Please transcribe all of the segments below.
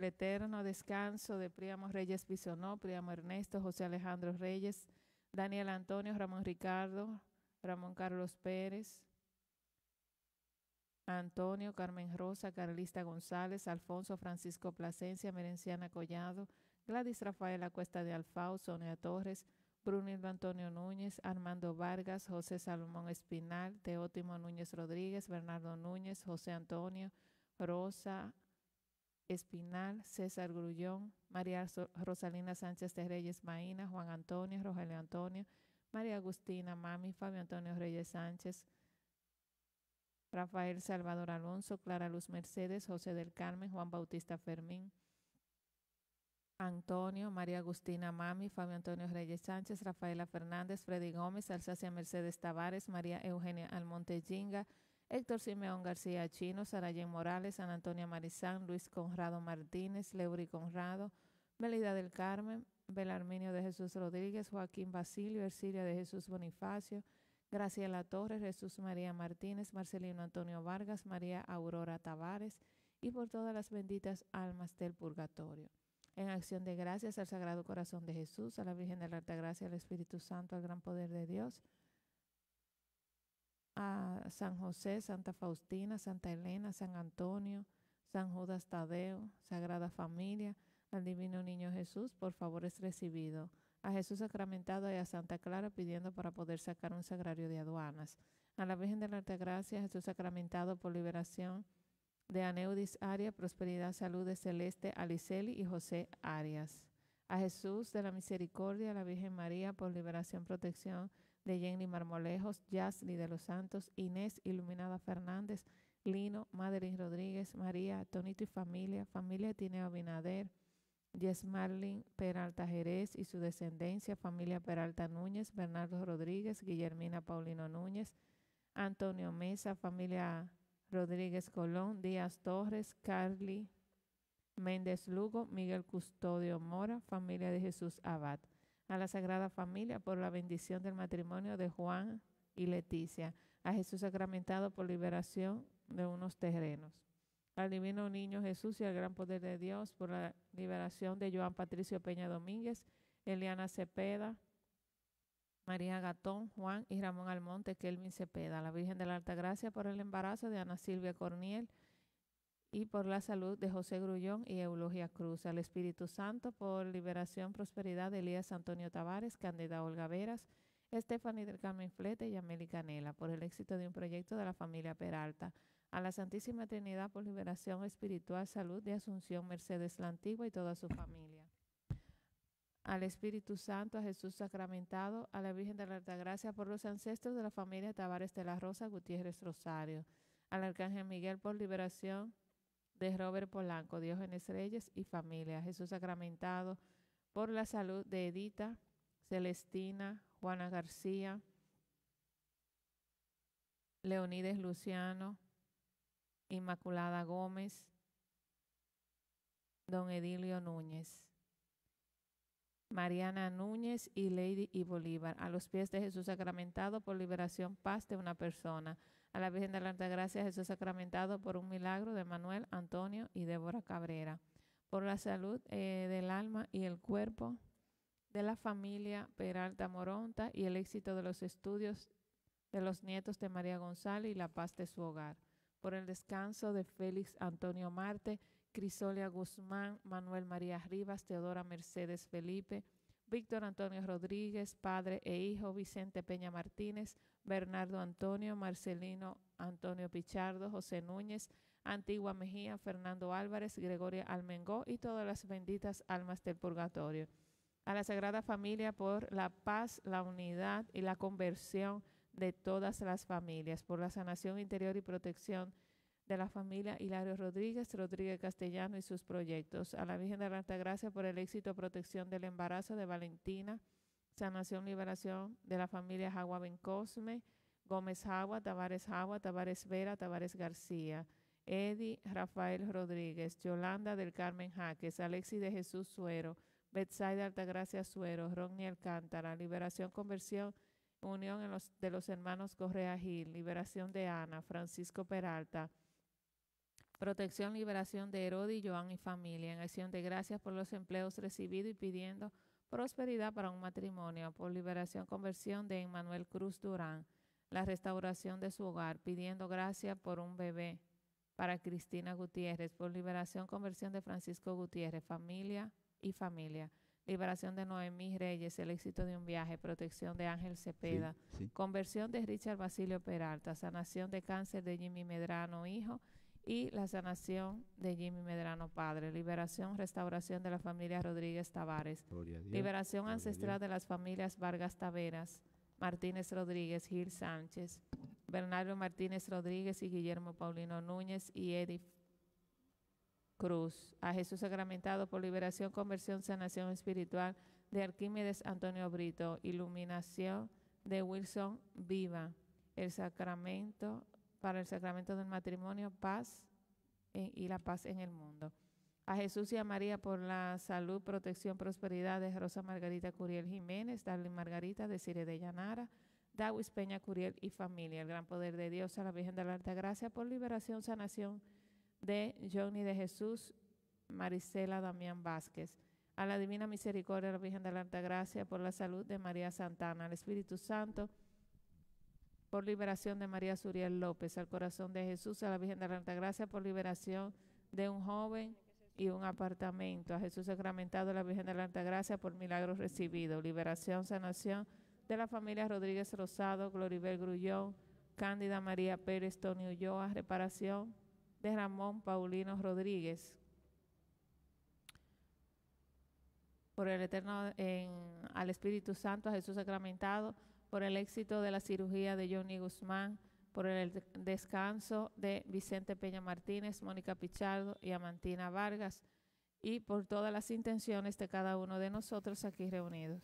el eterno descanso de Priamo Reyes visionó Priamo Ernesto, José Alejandro Reyes, Daniel Antonio, Ramón Ricardo, Ramón Carlos Pérez, Antonio, Carmen Rosa, Carlista González, Alfonso Francisco Plasencia, Merenciana Collado, Gladys Rafaela Cuesta de Alfao, Sonia Torres, Brunildo Antonio Núñez, Armando Vargas, José Salomón Espinal, Teótimo Núñez Rodríguez, Bernardo Núñez, José Antonio, Rosa, Espinal, César Grullón, María Rosalina Sánchez de Reyes Maína, Juan Antonio, Rogelio Antonio, María Agustina Mami, Fabio Antonio Reyes Sánchez, Rafael Salvador Alonso, Clara Luz Mercedes, José del Carmen, Juan Bautista Fermín, Antonio, María Agustina Mami, Fabio Antonio Reyes Sánchez, Rafaela Fernández, Freddy Gómez, Alsacia Mercedes Tavares, María Eugenia Almonte Ginga, Héctor Simeón García Chino, Sarayen Morales, San Antonio Marizán, Luis Conrado Martínez, Leury Conrado, Melida del Carmen, Belarminio de Jesús Rodríguez, Joaquín Basilio, Ercilia de Jesús Bonifacio, Graciela Torres, Jesús María Martínez, Marcelino Antonio Vargas, María Aurora Tavares y por todas las benditas almas del purgatorio. En acción de gracias al Sagrado Corazón de Jesús, a la Virgen de la Alta Gracia, al Espíritu Santo, al gran poder de Dios, a San José, Santa Faustina, Santa Elena, San Antonio, San Judas Tadeo, Sagrada Familia, al Divino Niño Jesús, por favor es recibido. A Jesús sacramentado y a Santa Clara pidiendo para poder sacar un sagrario de aduanas. A la Virgen de la Gracia, Jesús sacramentado por liberación de Aneudis Arias, Prosperidad, Salud de Celeste, Aliceli y José Arias. A Jesús de la Misericordia, a la Virgen María por liberación, protección, de Jenny Marmolejos, Yasli de los Santos, Inés Iluminada Fernández, Lino, Madeline Rodríguez, María, Tonito y familia, familia Tineo Jess Marlin, Peralta Jerez y su descendencia, familia Peralta Núñez, Bernardo Rodríguez, Guillermina Paulino Núñez, Antonio Mesa, familia Rodríguez Colón, Díaz Torres, Carly Méndez Lugo, Miguel Custodio Mora, familia de Jesús Abad a la Sagrada Familia por la bendición del matrimonio de Juan y Leticia, a Jesús sacramentado por liberación de unos terrenos, al Divino Niño Jesús y al Gran Poder de Dios por la liberación de Joan Patricio Peña Domínguez, Eliana Cepeda, María Gatón, Juan y Ramón Almonte, Kelvin Cepeda, a la Virgen de la Alta Gracia por el embarazo de Ana Silvia Corniel, y por la salud de José Grullón y Eulogia Cruz, al Espíritu Santo por liberación, prosperidad de Elías Antonio Tavares, Candida Olga Veras, Estefany del Carmen Flete y Amélie Canela, por el éxito de un proyecto de la familia Peralta, a la Santísima Trinidad por liberación espiritual, salud de Asunción Mercedes la Antigua y toda su familia. Al Espíritu Santo, a Jesús sacramentado, a la Virgen de la Altagracia por los ancestros de la familia Tavares de la Rosa Gutiérrez Rosario, al Arcángel Miguel por liberación de Robert Polanco, Dios en estrellas y familia. Jesús sacramentado por la salud de Edita, Celestina, Juana García, Leonides Luciano, Inmaculada Gómez, Don Edilio Núñez. Mariana Núñez y Lady y Bolívar, a los pies de Jesús sacramentado por liberación, paz de una persona a la Virgen de la Gracia, Jesús sacramentado por un milagro de Manuel, Antonio y Débora Cabrera, por la salud eh, del alma y el cuerpo de la familia Peralta Moronta y el éxito de los estudios de los nietos de María González y la paz de su hogar, por el descanso de Félix Antonio Marte, Crisolia Guzmán, Manuel María Rivas, Teodora Mercedes Felipe, Víctor Antonio Rodríguez, padre e hijo, Vicente Peña Martínez, Bernardo Antonio, Marcelino Antonio Pichardo, José Núñez, Antigua Mejía, Fernando Álvarez, Gregoria Almengó y todas las benditas almas del purgatorio. A la Sagrada Familia por la paz, la unidad y la conversión de todas las familias, por la sanación interior y protección de la familia Hilario Rodríguez, Rodríguez Castellano y sus proyectos. A la Virgen de la Gracia por el éxito protección del embarazo de Valentina. Sanación Liberación de la familia Jagua cosme Gómez Jagua, Tavares Jagua, Tavares Vera, Tavares García, Eddie Rafael Rodríguez, Yolanda del Carmen Jaques, Alexis de Jesús Suero, de Altagracia Suero, Ronnie Alcántara, Liberación Conversión, Unión de los Hermanos Correa Gil, Liberación de Ana, Francisco Peralta, Protección, Liberación de Herodi, Joan y Familia, en acción de gracias por los empleos recibidos y pidiendo prosperidad para un matrimonio, por liberación, conversión de Emmanuel Cruz Durán, la restauración de su hogar, pidiendo gracia por un bebé para Cristina Gutiérrez, por liberación, conversión de Francisco Gutiérrez, familia y familia, liberación de Noemí Reyes, el éxito de un viaje, protección de Ángel Cepeda, conversión de Richard Basilio Peralta, sanación de cáncer de Jimmy Medrano, hijo, y la sanación de Jimmy Medrano Padre, liberación, restauración de la familia Rodríguez Tavares, liberación ancestral de las familias Vargas Taveras, Martínez Rodríguez, Gil Sánchez, Bernardo Martínez Rodríguez y Guillermo Paulino Núñez y Edith Cruz, a Jesús sacramentado por liberación, conversión, sanación espiritual de Arquímedes Antonio Brito, iluminación de Wilson Viva, el sacramento para el sacramento del matrimonio, paz eh, y la paz en el mundo. A Jesús y a María por la salud, protección, prosperidad de Rosa Margarita Curiel Jiménez, Darlene Margarita, de de de Llanara, Dawis Peña Curiel y familia. El gran poder de Dios a la Virgen de la Alta Gracia por liberación, sanación de Johnny de Jesús, Marisela Damián Vázquez. A la Divina Misericordia de la Virgen de la Alta Gracia por la salud de María Santana. Al Espíritu Santo por liberación de María Suriel López, al corazón de Jesús, a la Virgen de la Gracia... por liberación de un joven y un apartamento, a Jesús sacramentado, a la Virgen de la Gracia... por milagros recibidos, liberación, sanación de la familia Rodríguez Rosado, Gloribel Grullón, Cándida María Pérez, Tony Ulloa, reparación de Ramón Paulino Rodríguez. Por el Eterno, al Espíritu Santo, a Jesús sacramentado, por el éxito de la cirugía de Johnny Guzmán, por el descanso de Vicente Peña Martínez, Mónica Pichardo y Amantina Vargas, y por todas las intenciones de cada uno de nosotros aquí reunidos.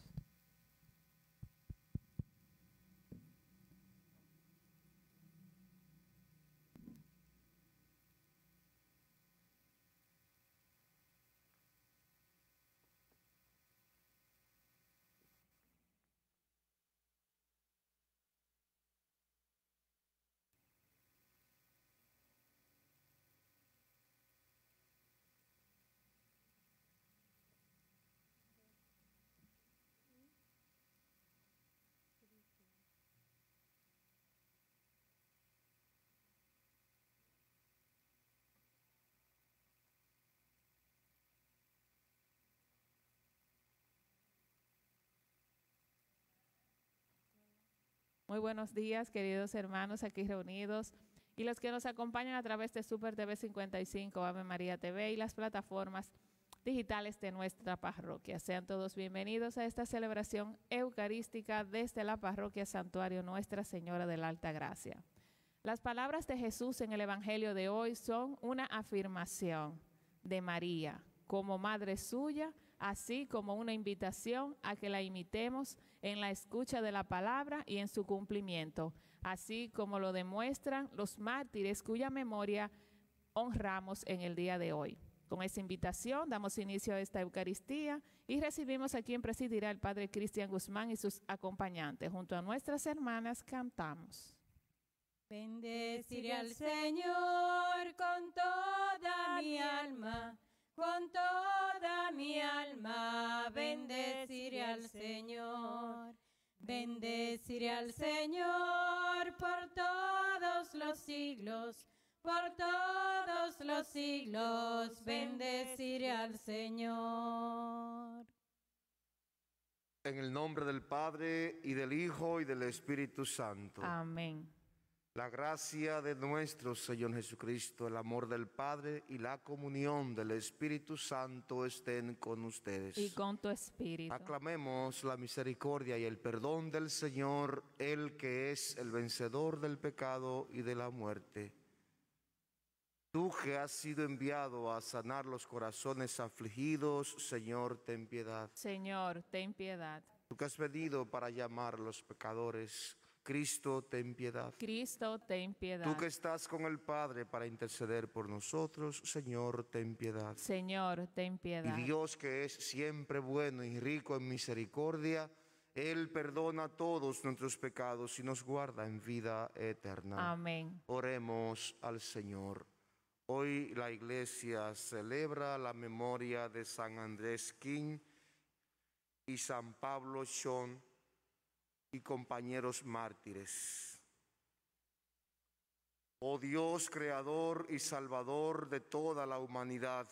Muy buenos días, queridos hermanos aquí reunidos y los que nos acompañan a través de Super TV 55, Ave María TV y las plataformas digitales de nuestra parroquia. Sean todos bienvenidos a esta celebración eucarística desde la parroquia Santuario Nuestra Señora de la Alta Gracia. Las palabras de Jesús en el Evangelio de hoy son una afirmación de María como madre suya así como una invitación a que la imitemos en la escucha de la palabra y en su cumplimiento, así como lo demuestran los mártires cuya memoria honramos en el día de hoy. Con esa invitación damos inicio a esta Eucaristía y recibimos a quien presidirá el Padre Cristian Guzmán y sus acompañantes. Junto a nuestras hermanas cantamos. Bendeciré al Señor con toda mi alma, con toda mi alma. Bendeciré al Señor por todos los siglos, por todos los siglos, bendeciré al Señor. En el nombre del Padre y del Hijo y del Espíritu Santo. Amén. La gracia de nuestro Señor Jesucristo, el amor del Padre y la comunión del Espíritu Santo estén con ustedes. Y con tu espíritu. Aclamemos la misericordia y el perdón del Señor, el que es el vencedor del pecado y de la muerte. Tú que has sido enviado a sanar los corazones afligidos, Señor, ten piedad. Señor, ten piedad. Tú que has venido para llamar a los pecadores Cristo, ten piedad. Cristo, ten piedad. Tú que estás con el Padre para interceder por nosotros, Señor, ten piedad. Señor, ten piedad. Dios que es siempre bueno y rico en misericordia, Él perdona todos nuestros pecados y nos guarda en vida eterna. Amén. Oremos al Señor. Hoy la iglesia celebra la memoria de San Andrés King y San Pablo Shon y compañeros mártires. Oh Dios, creador y salvador de toda la humanidad,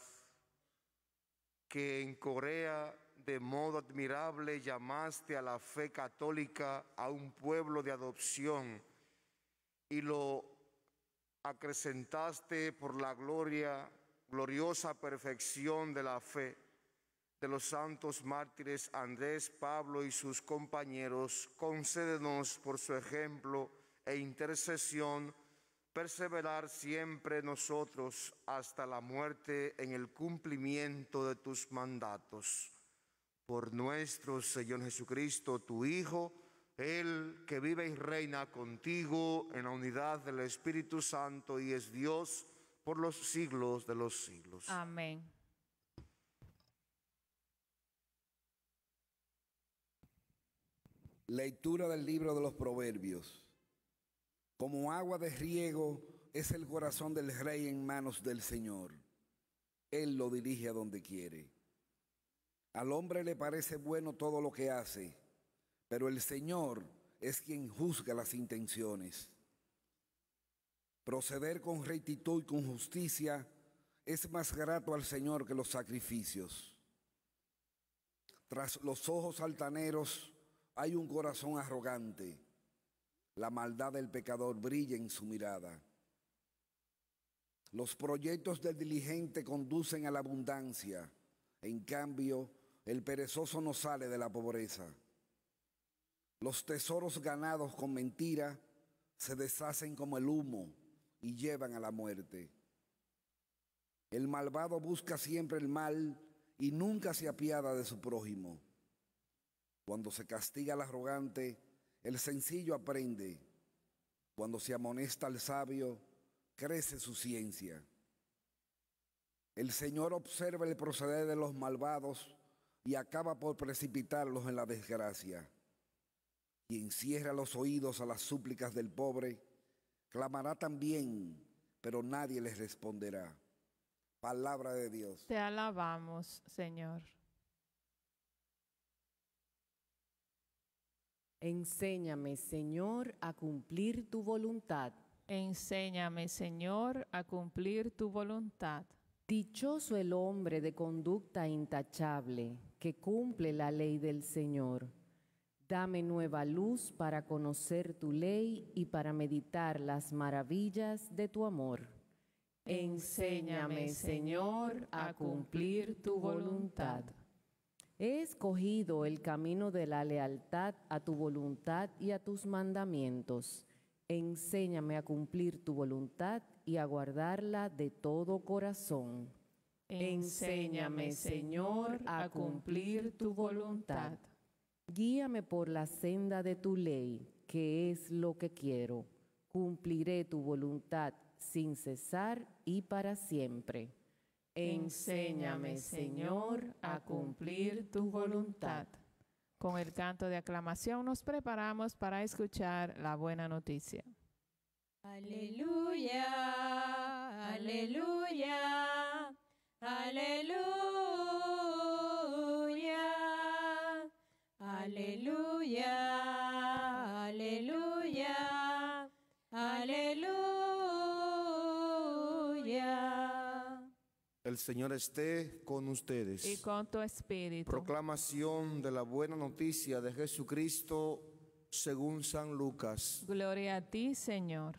que en Corea de modo admirable llamaste a la fe católica a un pueblo de adopción y lo acrecentaste por la gloria, gloriosa perfección de la fe los santos mártires Andrés, Pablo y sus compañeros, concédenos por su ejemplo e intercesión perseverar siempre nosotros hasta la muerte en el cumplimiento de tus mandatos. Por nuestro Señor Jesucristo, tu Hijo, el que vive y reina contigo en la unidad del Espíritu Santo y es Dios por los siglos de los siglos. Amén. Lectura del libro de los Proverbios. Como agua de riego es el corazón del rey en manos del Señor. Él lo dirige a donde quiere. Al hombre le parece bueno todo lo que hace, pero el Señor es quien juzga las intenciones. Proceder con rectitud y con justicia es más grato al Señor que los sacrificios. Tras los ojos altaneros, hay un corazón arrogante. La maldad del pecador brilla en su mirada. Los proyectos del diligente conducen a la abundancia. En cambio, el perezoso no sale de la pobreza. Los tesoros ganados con mentira se deshacen como el humo y llevan a la muerte. El malvado busca siempre el mal y nunca se apiada de su prójimo. Cuando se castiga al arrogante, el sencillo aprende. Cuando se amonesta al sabio, crece su ciencia. El Señor observa el proceder de los malvados y acaba por precipitarlos en la desgracia. Quien cierra los oídos a las súplicas del pobre, clamará también, pero nadie les responderá. Palabra de Dios. Te alabamos, Señor. Enséñame, Señor, a cumplir tu voluntad. Enséñame, Señor, a cumplir tu voluntad. Dichoso el hombre de conducta intachable, que cumple la ley del Señor. Dame nueva luz para conocer tu ley y para meditar las maravillas de tu amor. Enséñame, Señor, a cumplir tu voluntad. He escogido el camino de la lealtad a tu voluntad y a tus mandamientos. Enséñame a cumplir tu voluntad y a guardarla de todo corazón. Enséñame, Señor, a cumplir tu voluntad. Guíame por la senda de tu ley, que es lo que quiero. Cumpliré tu voluntad sin cesar y para siempre. Enséñame, Señor, a cumplir tu voluntad. Con el canto de aclamación nos preparamos para escuchar la buena noticia. Aleluya, aleluya, aleluya, aleluya. Señor esté con ustedes. Y con tu espíritu. Proclamación de la buena noticia de Jesucristo según San Lucas. Gloria a ti, Señor.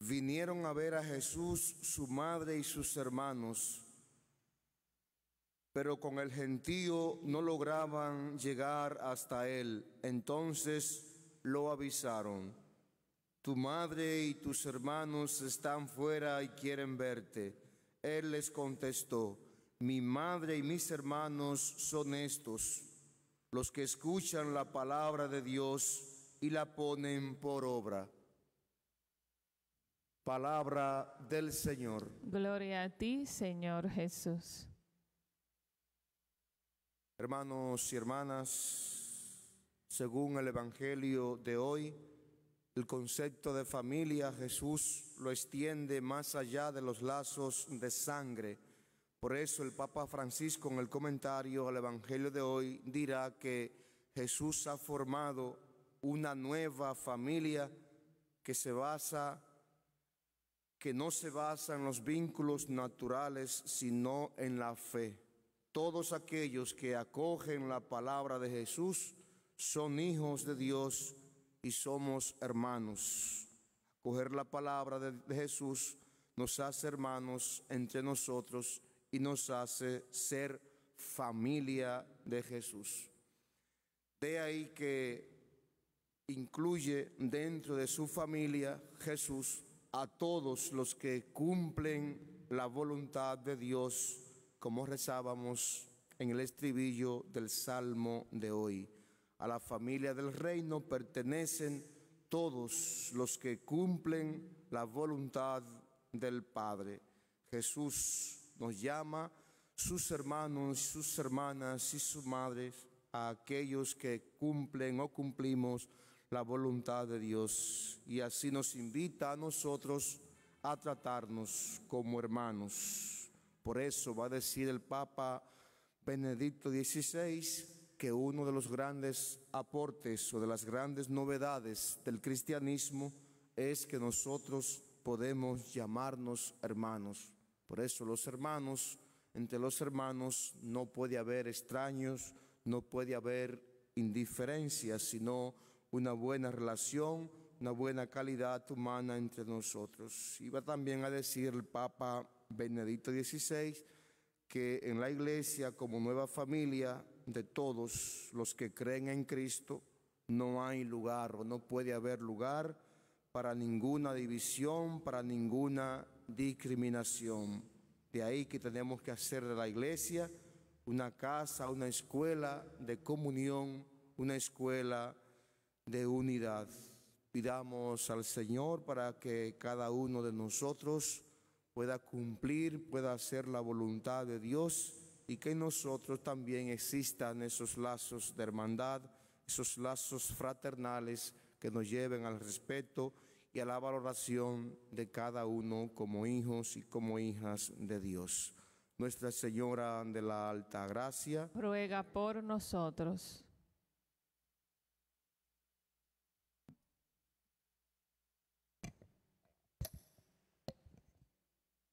Vinieron a ver a Jesús su madre y sus hermanos, pero con el gentío no lograban llegar hasta él. Entonces lo avisaron. Tu madre y tus hermanos están fuera y quieren verte. Él les contestó, mi madre y mis hermanos son estos, los que escuchan la palabra de Dios y la ponen por obra. Palabra del Señor. Gloria a ti, Señor Jesús. Hermanos y hermanas, según el Evangelio de hoy, el concepto de familia Jesús lo extiende más allá de los lazos de sangre. Por eso el Papa Francisco en el comentario al Evangelio de hoy dirá que Jesús ha formado una nueva familia que se basa que no se basa en los vínculos naturales, sino en la fe. Todos aquellos que acogen la palabra de Jesús son hijos de Dios y somos hermanos. Coger la palabra de Jesús nos hace hermanos entre nosotros y nos hace ser familia de Jesús. De ahí que incluye dentro de su familia Jesús a todos los que cumplen la voluntad de Dios, como rezábamos en el estribillo del Salmo de hoy. A la familia del reino pertenecen todos los que cumplen la voluntad del Padre. Jesús nos llama sus hermanos, sus hermanas y sus madres a aquellos que cumplen o cumplimos la voluntad de Dios. Y así nos invita a nosotros a tratarnos como hermanos. Por eso va a decir el Papa Benedicto XVI, que uno de los grandes aportes o de las grandes novedades del cristianismo es que nosotros podemos llamarnos hermanos. Por eso los hermanos, entre los hermanos no puede haber extraños, no puede haber indiferencia sino una buena relación, una buena calidad humana entre nosotros. Iba también a decir el Papa Benedicto XVI que en la iglesia como nueva familia de todos los que creen en Cristo, no hay lugar o no puede haber lugar para ninguna división, para ninguna discriminación. De ahí que tenemos que hacer de la iglesia una casa, una escuela de comunión, una escuela de unidad. Pidamos al Señor para que cada uno de nosotros pueda cumplir, pueda hacer la voluntad de Dios y que en nosotros también existan esos lazos de hermandad, esos lazos fraternales que nos lleven al respeto y a la valoración de cada uno como hijos y como hijas de Dios. Nuestra Señora de la Alta Gracia, ruega por nosotros.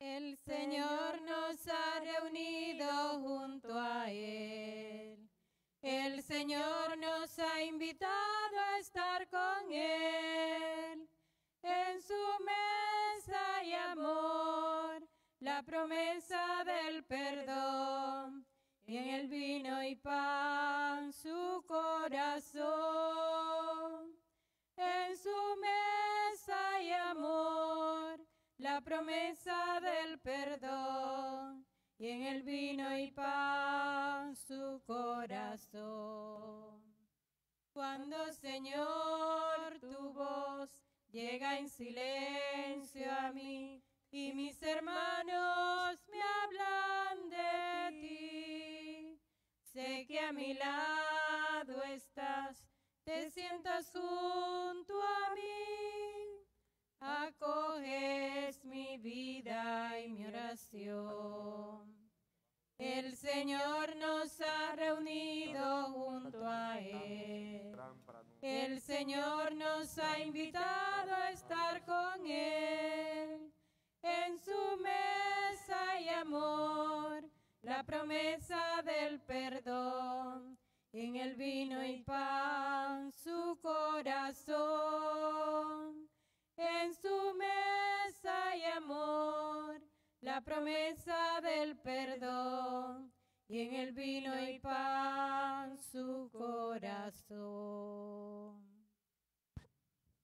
El Señor nos ha reunido junto a Él. El Señor nos ha invitado a estar con Él. En su mesa hay amor, la promesa del perdón. Y en el vino y pan su corazón. En su mesa hay amor la promesa del perdón y en el vino y pan su corazón. Cuando Señor tu voz llega en silencio a mí y mis hermanos me hablan de ti, sé que a mi lado estás, te sientas su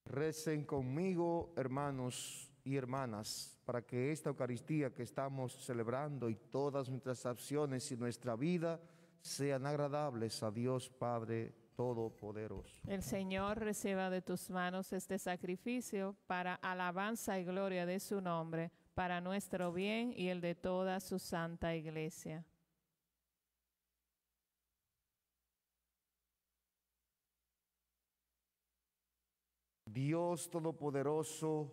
Recen conmigo, hermanos y hermanas, para que esta Eucaristía que estamos celebrando y todas nuestras acciones y nuestra vida sean agradables a Dios Padre Todopoderoso. El Señor reciba de tus manos este sacrificio para alabanza y gloria de su nombre, para nuestro bien y el de toda su santa iglesia. Dios Todopoderoso,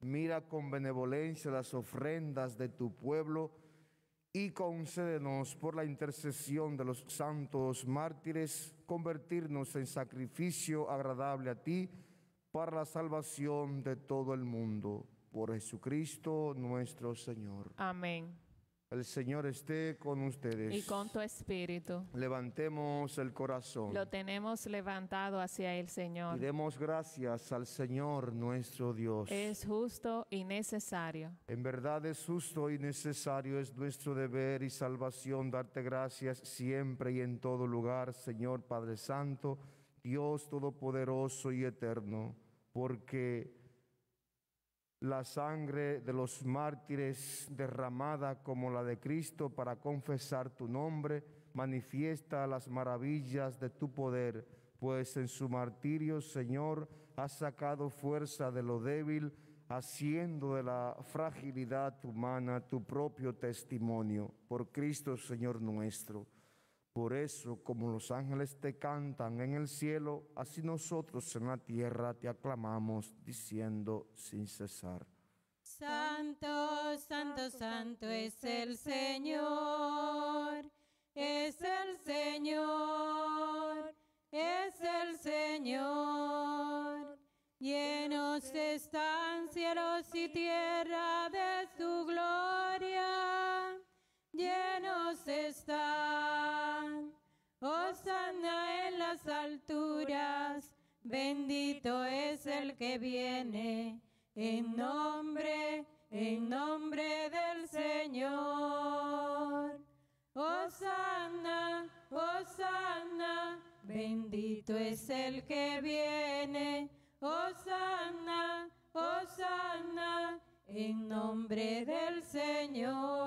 mira con benevolencia las ofrendas de tu pueblo y concédenos por la intercesión de los santos mártires convertirnos en sacrificio agradable a ti para la salvación de todo el mundo. Por Jesucristo nuestro Señor. Amén. El Señor esté con ustedes. Y con tu espíritu. Levantemos el corazón. Lo tenemos levantado hacia el Señor. Y demos gracias al Señor nuestro Dios. Es justo y necesario. En verdad es justo y necesario, es nuestro deber y salvación darte gracias siempre y en todo lugar, Señor Padre Santo, Dios Todopoderoso y Eterno, porque la sangre de los mártires derramada como la de Cristo para confesar tu nombre, manifiesta las maravillas de tu poder, pues en su martirio, Señor, has sacado fuerza de lo débil, haciendo de la fragilidad humana tu propio testimonio, por Cristo, Señor nuestro por eso, como los ángeles te cantan en el cielo, así nosotros en la tierra te aclamamos, diciendo sin cesar. Santo, santo, santo es el Señor, es el Señor, es el Señor. Llenos están cielos y tierra de su gloria, llenos están Hosanna en las alturas, bendito es el que viene, en nombre, en nombre del Señor. Hosanna, Hosanna, bendito es el que viene, Hosanna, Hosanna, en nombre del Señor.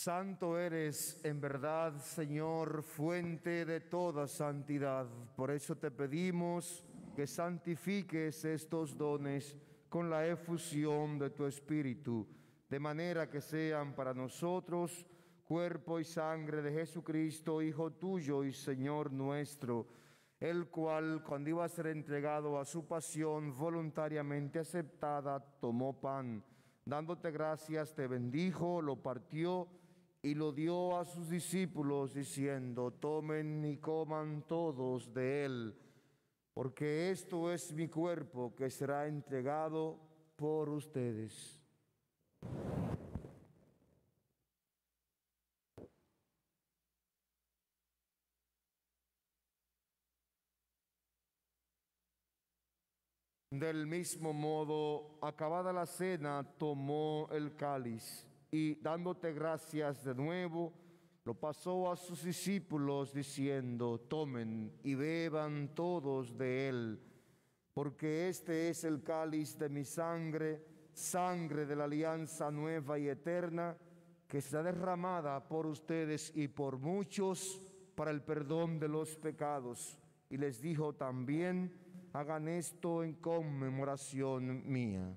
Santo eres en verdad, Señor, fuente de toda santidad. Por eso te pedimos que santifiques estos dones con la efusión de tu Espíritu, de manera que sean para nosotros cuerpo y sangre de Jesucristo, Hijo tuyo y Señor nuestro, el cual, cuando iba a ser entregado a su pasión voluntariamente aceptada, tomó pan. Dándote gracias, te bendijo, lo partió y lo dio a sus discípulos diciendo, tomen y coman todos de él, porque esto es mi cuerpo que será entregado por ustedes. Del mismo modo, acabada la cena, tomó el cáliz y dándote gracias de nuevo, lo pasó a sus discípulos diciendo, tomen y beban todos de él, porque este es el cáliz de mi sangre, sangre de la alianza nueva y eterna, que será derramada por ustedes y por muchos para el perdón de los pecados. Y les dijo también, hagan esto en conmemoración mía.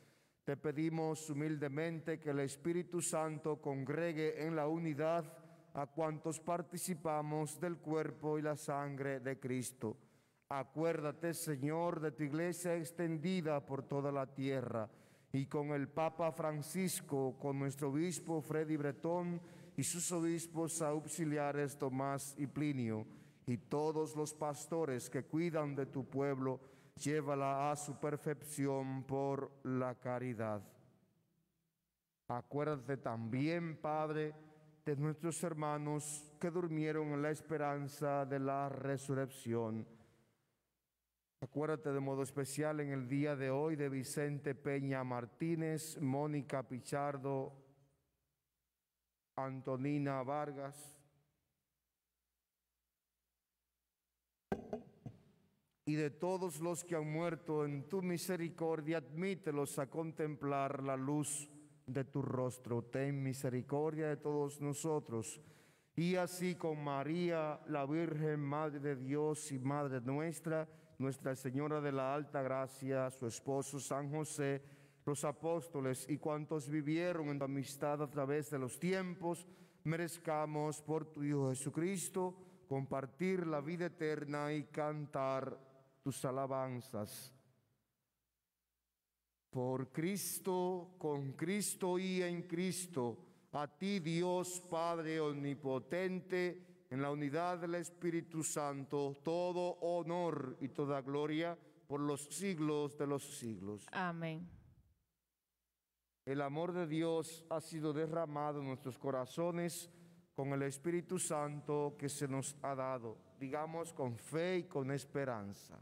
te pedimos humildemente que el Espíritu Santo congregue en la unidad a cuantos participamos del cuerpo y la sangre de Cristo. Acuérdate, Señor, de tu iglesia extendida por toda la tierra y con el Papa Francisco, con nuestro obispo Freddy Bretón y sus obispos auxiliares Tomás y Plinio, y todos los pastores que cuidan de tu pueblo llévala a su perfección por la caridad. Acuérdate también, Padre, de nuestros hermanos que durmieron en la esperanza de la resurrección. Acuérdate de modo especial en el día de hoy de Vicente Peña Martínez, Mónica Pichardo, Antonina Vargas, y de todos los que han muerto en tu misericordia, admítelos a contemplar la luz de tu rostro. Ten misericordia de todos nosotros. Y así con María, la Virgen, Madre de Dios y Madre nuestra, Nuestra Señora de la Alta Gracia, su esposo San José, los apóstoles y cuantos vivieron en tu amistad a través de los tiempos, merezcamos por tu Hijo Jesucristo compartir la vida eterna y cantar tus alabanzas. Por Cristo, con Cristo y en Cristo, a ti Dios Padre Omnipotente, en la unidad del Espíritu Santo, todo honor y toda gloria por los siglos de los siglos. Amén. El amor de Dios ha sido derramado en nuestros corazones con el Espíritu Santo que se nos ha dado, digamos con fe y con esperanza.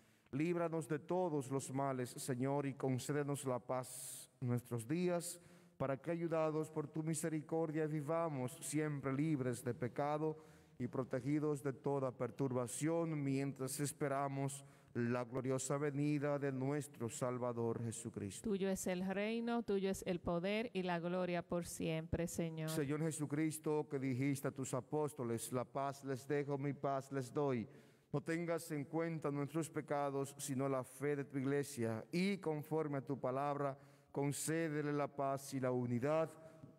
Líbranos de todos los males, Señor, y concédenos la paz en nuestros días, para que, ayudados por tu misericordia, vivamos siempre libres de pecado y protegidos de toda perturbación, mientras esperamos la gloriosa venida de nuestro Salvador Jesucristo. Tuyo es el reino, tuyo es el poder y la gloria por siempre, Señor. Señor Jesucristo, que dijiste a tus apóstoles, la paz les dejo, mi paz les doy no tengas en cuenta nuestros pecados, sino la fe de tu iglesia, y conforme a tu palabra, concédele la paz y la unidad,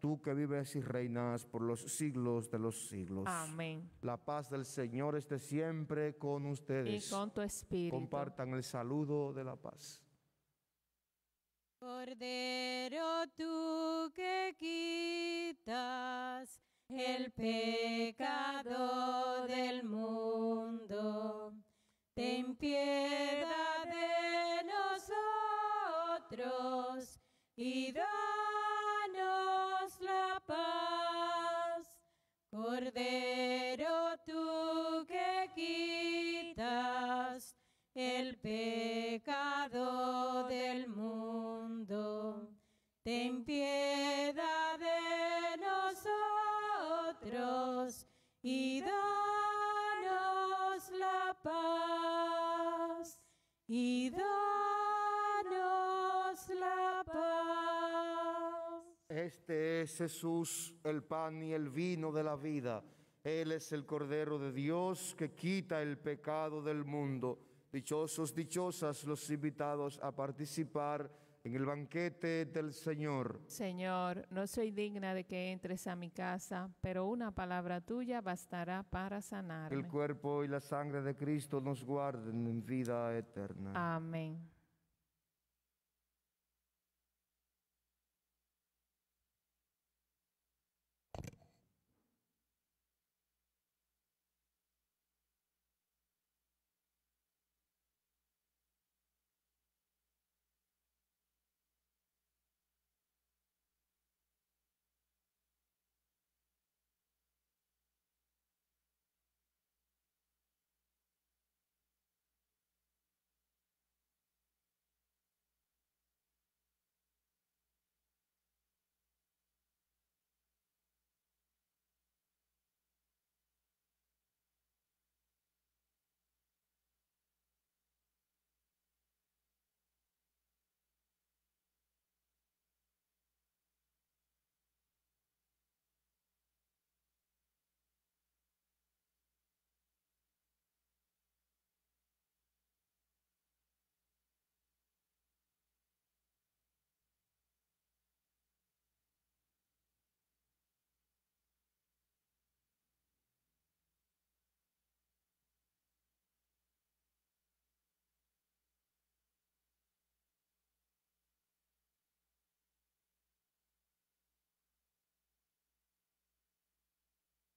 tú que vives y reinas por los siglos de los siglos. Amén. La paz del Señor esté siempre con ustedes. Y con tu espíritu. Compartan el saludo de la paz. Cordero tú que quitas el pecado del mundo es Jesús, el pan y el vino de la vida. Él es el Cordero de Dios que quita el pecado del mundo. Dichosos, dichosas los invitados a participar en el banquete del Señor. Señor, no soy digna de que entres a mi casa, pero una palabra tuya bastará para sanar. El cuerpo y la sangre de Cristo nos guarden en vida eterna. Amén.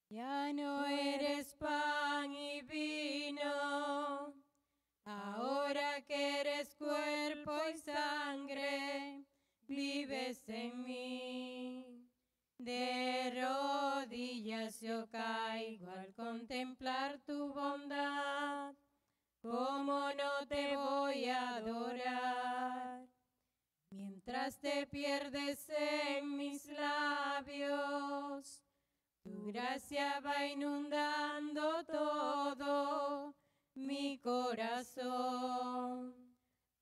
Ya no eres pan y vino, ahora que eres cuerpo y sangre, vives en mí. De rodillas yo caigo al contemplar tu bondad, ¿cómo no te voy a adorar? Mientras te pierdes en mis labios, tu gracia va inundando todo mi corazón.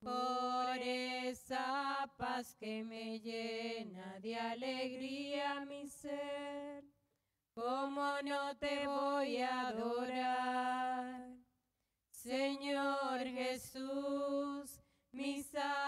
Por esa paz que me llena de alegría mi ser, ¿cómo no te voy a adorar? Señor Jesús, mi salud.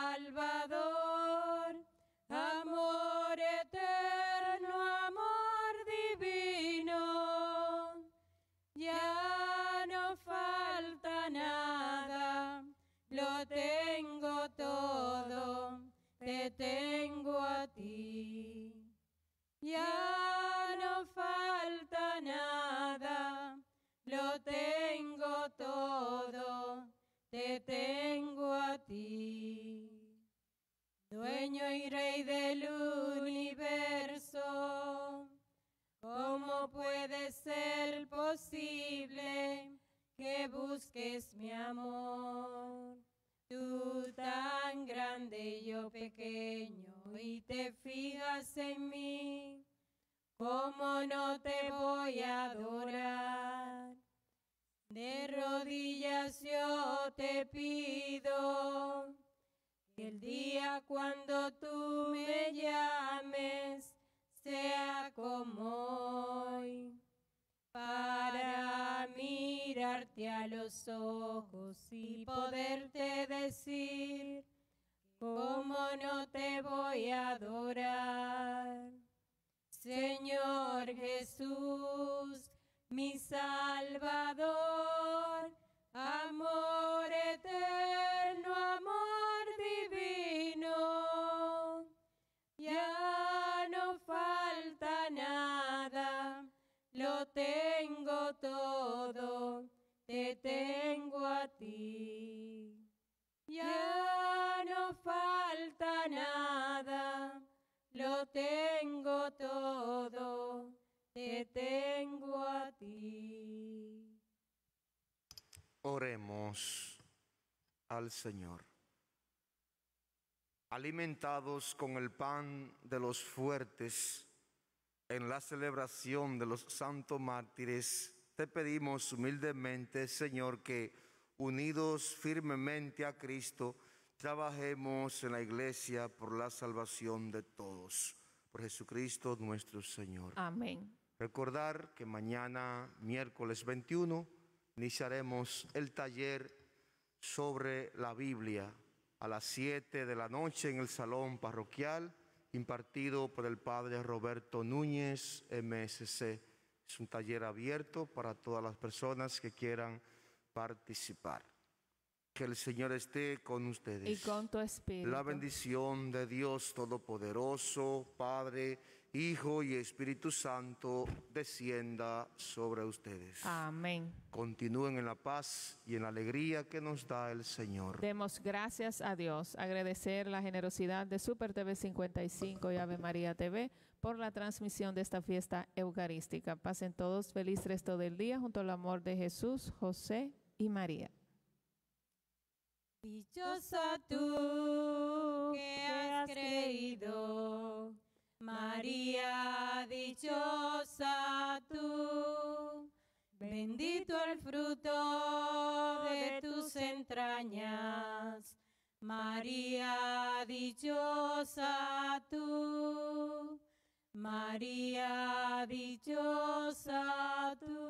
te tengo a ti. Ya no falta nada, lo tengo todo, te tengo a ti. Dueño y rey del universo, ¿cómo puede ser posible que busques mi amor? Tú tan grande yo pequeño y te fijas en mí, ¿cómo no te voy a adorar? De rodillas yo te pido que el día cuando tú me llames, a los ojos y poderte decir, ¿cómo no te voy a adorar? Señor Jesús, mi Salvador, amor te tengo a ti. Ya no falta nada, lo tengo todo, te tengo a ti. Oremos al Señor. Alimentados con el pan de los fuertes, en la celebración de los santos mártires, te pedimos humildemente, Señor, que unidos firmemente a Cristo, trabajemos en la iglesia por la salvación de todos. Por Jesucristo nuestro Señor. Amén. Recordar que mañana, miércoles 21, iniciaremos el taller sobre la Biblia a las 7 de la noche en el salón parroquial impartido por el padre Roberto Núñez, MSC. Es un taller abierto para todas las personas que quieran participar. Que el Señor esté con ustedes. Y con tu espíritu. La bendición de Dios Todopoderoso, Padre, Hijo y Espíritu Santo, descienda sobre ustedes. Amén. Continúen en la paz y en la alegría que nos da el Señor. Demos gracias a Dios, agradecer la generosidad de Super TV 55 y Ave María TV por la transmisión de esta fiesta eucarística. Pasen todos feliz resto del día junto al amor de Jesús, José y María. Dichosa tú fruto de tus entrañas. María, dichosa tú. María, dichosa tú.